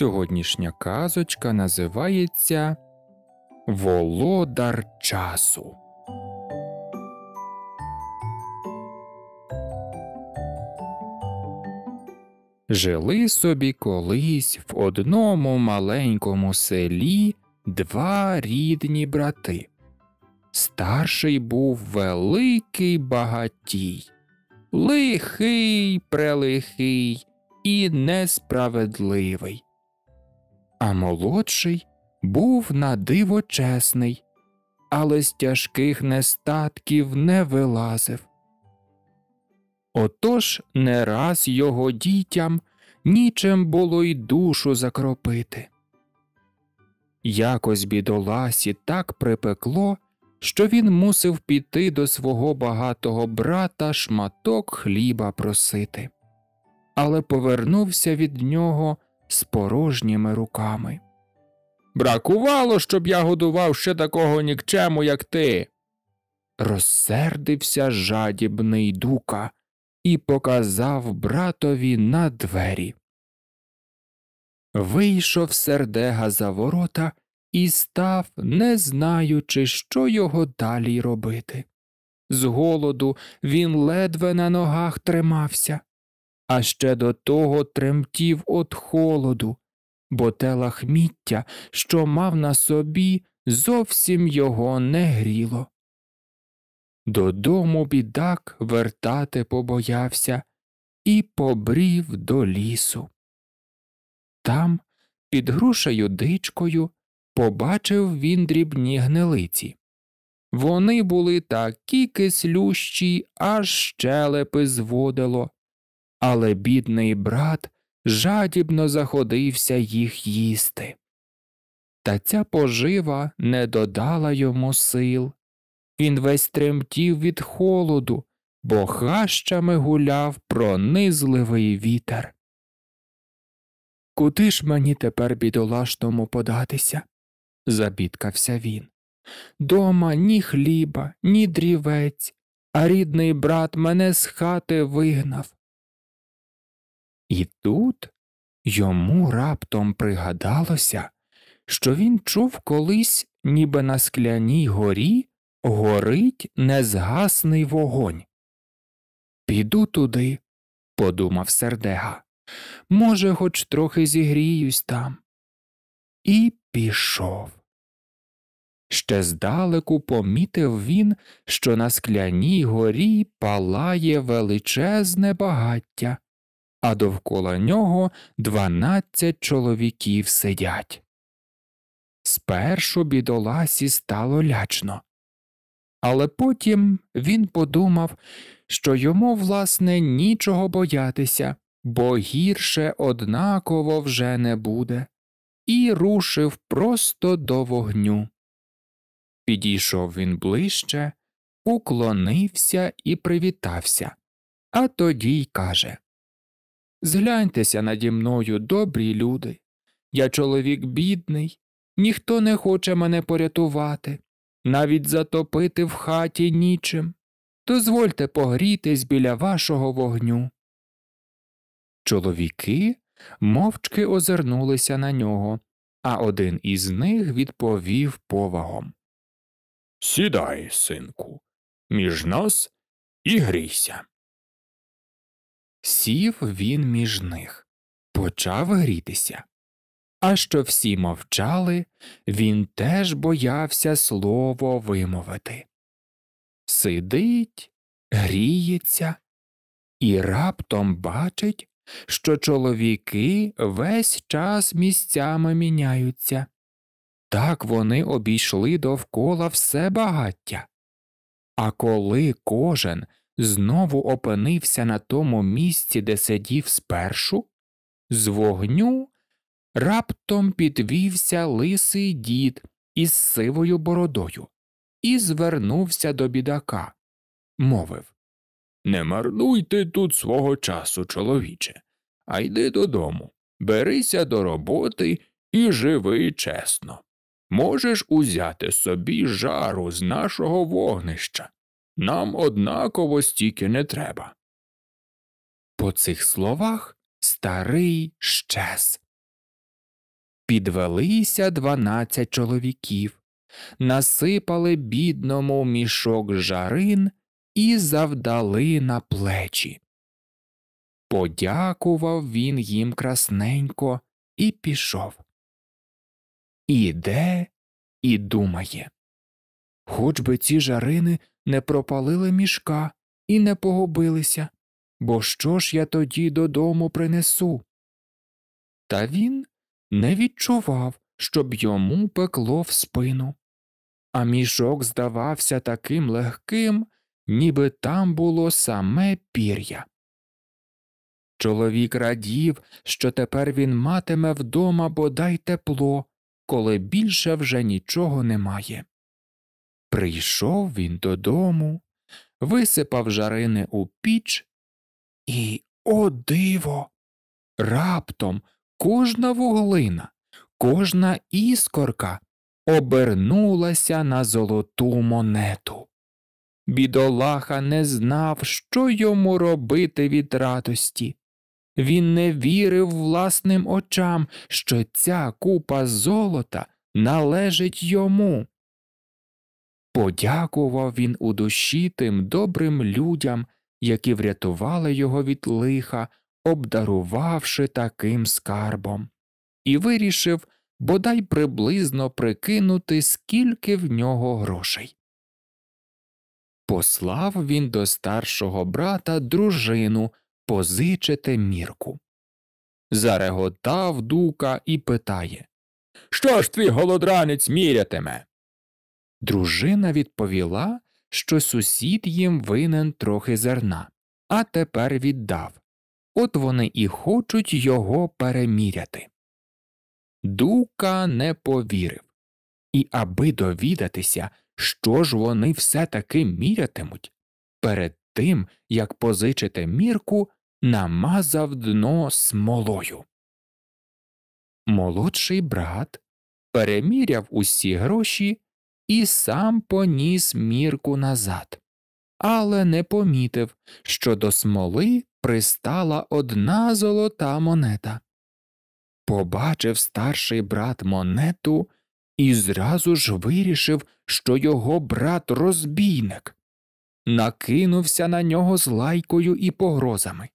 Сьогоднішня казочка називається Володар часу. Жили собі колись в одному маленькому селі два рідні брати. Старший був великий багатій, лихий, прелихий і несправедливий а молодший був на диво чесний, але з тяжких нестатків не вилазив. Отож не раз його дітям нічим було й душу закропити. Якось бідоласі так припекло, що він мусив піти до свого багатого брата шматок хліба просити, але повернувся від нього з порожніми руками. Бракувало, щоб я годував ще такого нікчему, як ти. Розсердився жадібний дука і показав братові на двері. Вийшов сердега за ворота і став, не знаючи, що його далі робити. З голоду він ледве на ногах тримався а ще до того тремтів від холоду, бо те лахміття, що мав на собі, зовсім його не гріло. Додому бідак вертати побоявся і побрів до лісу. Там, під грушею дичкою, побачив він дрібні гнилиці. Вони були такі кислющі, аж щелепи зводило, але бідний брат жадібно заходився їх їсти. Та ця пожива не додала йому сил. Він весь тремтів від холоду, бо хащами гуляв пронизливий вітер. Куди ж мені тепер бідолашному податися? забідкався він. Дома ні хліба, ні дрівець, а рідний брат мене з хати вигнав. І тут йому раптом пригадалося, що він чув колись, ніби на скляній горі горить незгасний вогонь. Піду туди, подумав сердега. Може, хоч трохи зігріюсь там. І пішов. Ще здалеку помітив він, що на скляній горі палає величезне багаття а довкола нього дванадцять чоловіків сидять. Спершу бідоласі стало лячно, але потім він подумав, що йому, власне, нічого боятися, бо гірше однаково вже не буде, і рушив просто до вогню. Підійшов він ближче, уклонився і привітався, а тоді й каже Згляньтеся наді мною, добрі люди. Я чоловік бідний, ніхто не хоче мене порятувати, навіть затопити в хаті нічим. Дозвольте погрітись біля вашого вогню. Чоловіки мовчки озирнулися на нього, а один із них відповів повагом Сідай, синку, між нас і грійся. Сів він між них, почав грітися. А що всі мовчали, він теж боявся слово вимовити. Сидить, гріється і раптом бачить, що чоловіки весь час місцями міняються. Так вони обійшли довкола все багаття. А коли кожен знову опинився на тому місці, де сидів спершу, з вогню раптом підвівся лисий дід із сивою бородою і звернувся до бідака, мовив Не марнуйте тут свого часу, чоловіче, а йди додому, берися до роботи і живи чесно. Можеш узяти собі жару з нашого вогнища. Нам однаково стільки не треба. По цих словах старий щез. Підвелися дванадцять чоловіків, насипали бідному мішок жарин і завдали на плечі. Подякував він їм красненько і пішов. Іде і думає хоч би ці жарини не пропалили мішка і не погубилися, бо що ж я тоді додому принесу? Та він не відчував, щоб йому пекло в спину, а мішок здавався таким легким, ніби там було саме пір'я. Чоловік радів, що тепер він матиме вдома бодай тепло, коли більше вже нічого немає. Прийшов він додому, висипав жарини у піч, і, о, диво! Раптом кожна вуглина, кожна іскорка обернулася на золоту монету. Бідолаха не знав, що йому робити від радості. Він не вірив власним очам, що ця купа золота належить йому. Подякував він у душі тим добрим людям, які врятували його від лиха, обдарувавши таким скарбом, і вирішив бодай приблизно прикинути, скільки в нього грошей. Послав він до старшого брата дружину позичити мірку. Зареготав дука і питає Що ж твій голодранець мірятиме? Дружина відповіла, що сусід їм винен трохи зерна, а тепер віддав. От вони і хочуть його переміряти. Дука не повірив. І, аби довідатися, що ж вони все таки мірятимуть, перед тим як позичити мірку, намазав дно смолою. Молодший брат переміряв усі гроші і сам поніс мірку назад, але не помітив, що до смоли пристала одна золота монета. Побачив старший брат монету і зразу ж вирішив, що його брат розбійник, накинувся на нього з лайкою і погрозами.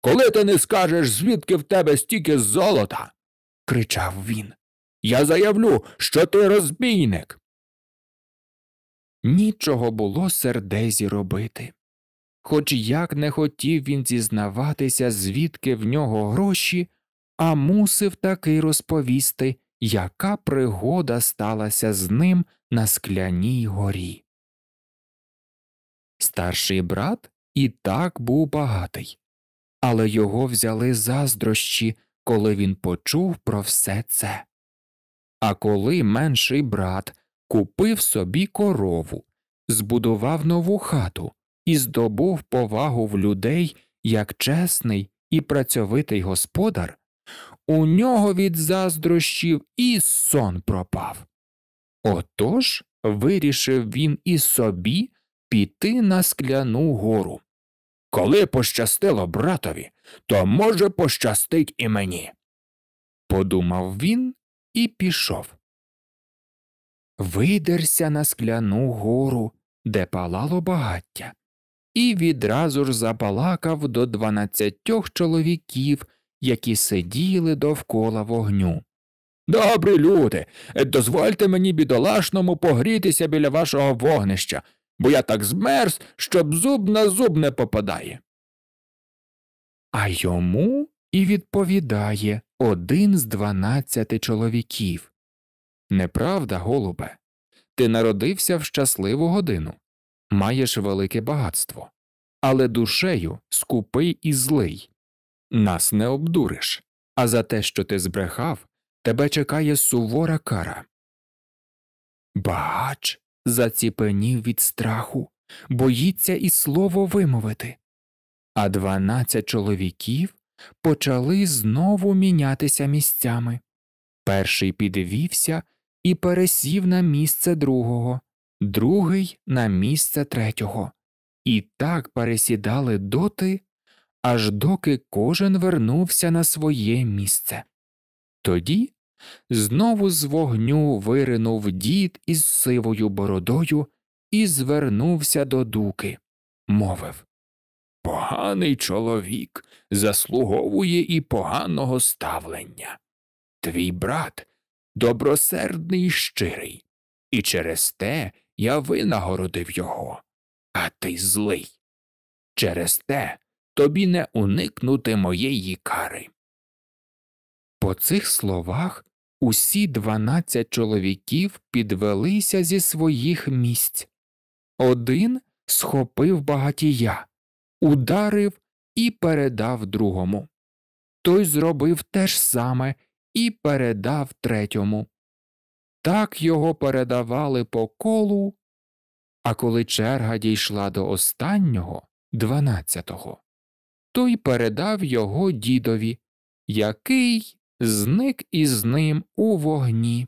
Коли ти не скажеш, звідки в тебе стільки золота? кричав він. Я заявлю, що ти розбійник. Нічого було сердезі робити. Хоч як не хотів він зізнаватися, звідки в нього гроші, а мусив таки розповісти, яка пригода сталася з ним на скляній горі. Старший брат і так був багатий, але його взяли заздрощі, коли він почув про все це. А коли менший брат купив собі корову, збудував нову хату і здобув повагу в людей як чесний і працьовитий господар, у нього від заздрощів і сон пропав. Отож вирішив він і собі піти на скляну гору. Коли пощастило братові, то може пощастить і мені. Подумав він і пішов. Видерся на скляну гору, де палало багаття, і відразу ж забалакав до дванадцятьох чоловіків, які сиділи довкола вогню. Добрі люди, дозвольте мені бідолашному погрітися біля вашого вогнища, бо я так змерз, щоб зуб на зуб не попадає. А йому і відповідає один з дванадцяти чоловіків. Неправда, голубе, ти народився в щасливу годину, маєш велике багатство, але душею скупий і злий. Нас не обдуриш, а за те, що ти збрехав, тебе чекає сувора кара. Бач, заціпенів від страху, боїться і слово вимовити. А дванадцять чоловіків почали знову мінятися місцями. Перший підвівся і пересів на місце другого, другий на місце третього. І так пересідали доти, аж доки кожен вернувся на своє місце. Тоді знову з вогню виринув дід із сивою бородою і звернувся до дуки, мовив Поганий чоловік заслуговує і поганого ставлення. Твій брат добросердний і щирий, і через те я винагородив його, а ти злий. Через те тобі не уникнути моєї кари. По цих словах усі дванадцять чоловіків підвелися зі своїх місць. Один схопив багатія ударив і передав другому. Той зробив те ж саме і передав третьому. Так його передавали по колу, а коли черга дійшла до останнього, дванадцятого, той передав його дідові, який зник із ним у вогні.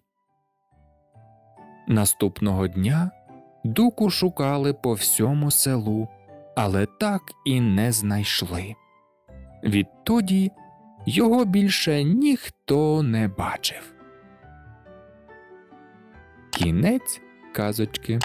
Наступного дня дуку шукали по всьому селу, але так і не знайшли. Відтоді його більше ніхто не бачив. Кінець казочки.